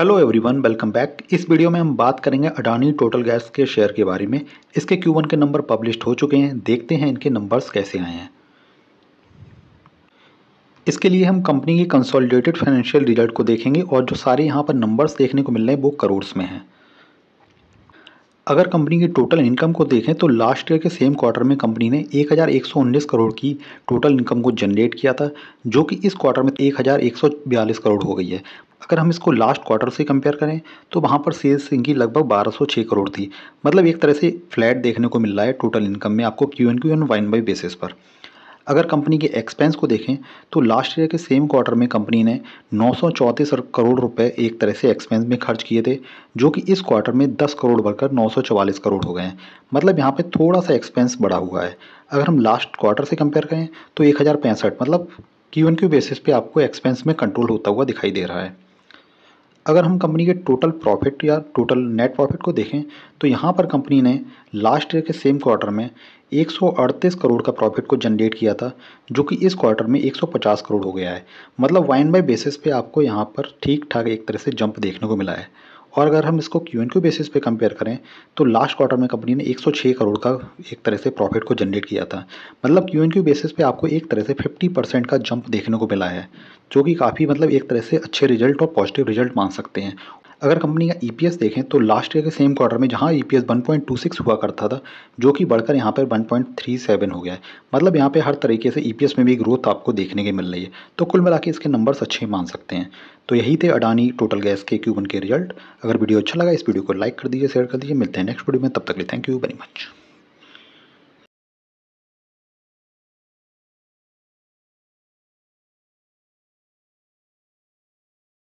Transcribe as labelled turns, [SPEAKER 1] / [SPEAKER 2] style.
[SPEAKER 1] hello everyone welcome back इस video में हम बात करेंगे अडानी टोटल गैस के शेयर के बारे में इसके Q1 के नंबर पब्लिश हो चुके हैं देखते हैं इनके नंबर्स कैसे आए हैं इसके लिए हम कंपनी के कंसोलिडेटेड फाइनेंशियल रिजल्ट को देखेंगे और जो सारे यहाँ पर नंबर्स देखने को मिल रहे हैं वो करोड़्स में हैं अगर कंपनी की टोटल इनकम को देखें तो लास्ट ईयर के सेम क्वार्टर में कंपनी ने एक करोड़ की टोटल इनकम को जनरेट किया था जो कि इस क्वार्टर में एक करोड़ हो गई है अगर हम इसको लास्ट क्वार्टर से कंपेयर करें तो वहाँ पर सेल्स इनकी लगभग 1206 करोड़ थी मतलब एक तरह से फ्लैट देखने को मिल रहा है टोटल इनकम में आपको क्यू एन क्यू एन वाइन बाई बेसिस पर अगर कंपनी के एक्सपेंस को देखें तो लास्ट ईयर के सेम क्वार्टर में कंपनी ने नौ करोड़ रुपए एक तरह से एक्सपेंस में खर्च किए थे जो कि इस क्वार्टर में 10 करोड़ बढ़कर नौ करोड़ हो गए हैं मतलब यहाँ पे थोड़ा सा एक्सपेंस बढ़ा हुआ है अगर हम लास्ट क्वार्टर से कंपेयर करें तो एक मतलब क्यू एन क्यू बेसिस पे आपको एक्सपेंस में कंट्रोल होता हुआ दिखाई दे रहा है अगर हम कंपनी के टोटल प्रॉफिट या टोटल नेट प्रॉफिट को देखें तो यहाँ पर कंपनी ने लास्ट ईयर के सेम क्वार्टर में 138 करोड़ का प्रॉफिट को जनरेट किया था जो कि इस क्वार्टर में 150 करोड़ हो गया है मतलब वाइन बाय बेसिस पे आपको यहाँ पर ठीक ठाक एक तरह से जंप देखने को मिला है और अगर हम इसको क्यू एन क्यू बेसिस पे कंपेयर करें तो लास्ट क्वार्टर में कंपनी ने 106 करोड़ का एक तरह से प्रॉफिट को जनरेट किया था मतलब क्यू एन क्यू बेसिस पे आपको एक तरह से 50 परसेंट का जंप देखने को मिला है जो कि काफ़ी मतलब एक तरह से अच्छे रिजल्ट और पॉजिटिव रिजल्ट मान सकते हैं अगर कंपनी का ई e देखें तो लास्ट ईयर के सेम क्वार्टर में जहाँ ई पी हुआ करता था जो कि बढ़कर यहाँ पर वन हो गया है मतलब यहाँ पर हर तरीके से ई e में भी ग्रोथ आपको देखने की मिल रही है तो कुल मिला इसके नंबर्स अच्छे मान सकते हैं तो यही थे अडानी टोटल गैस के क्यूबन के रिजल्ट अगर वीडियो अच्छा लगा इस वीडियो को लाइक कर दीजिए शेयर कर दीजिए मिलते हैं नेक्स्ट वीडियो में तब तक लिए थैंक यू वेरी मच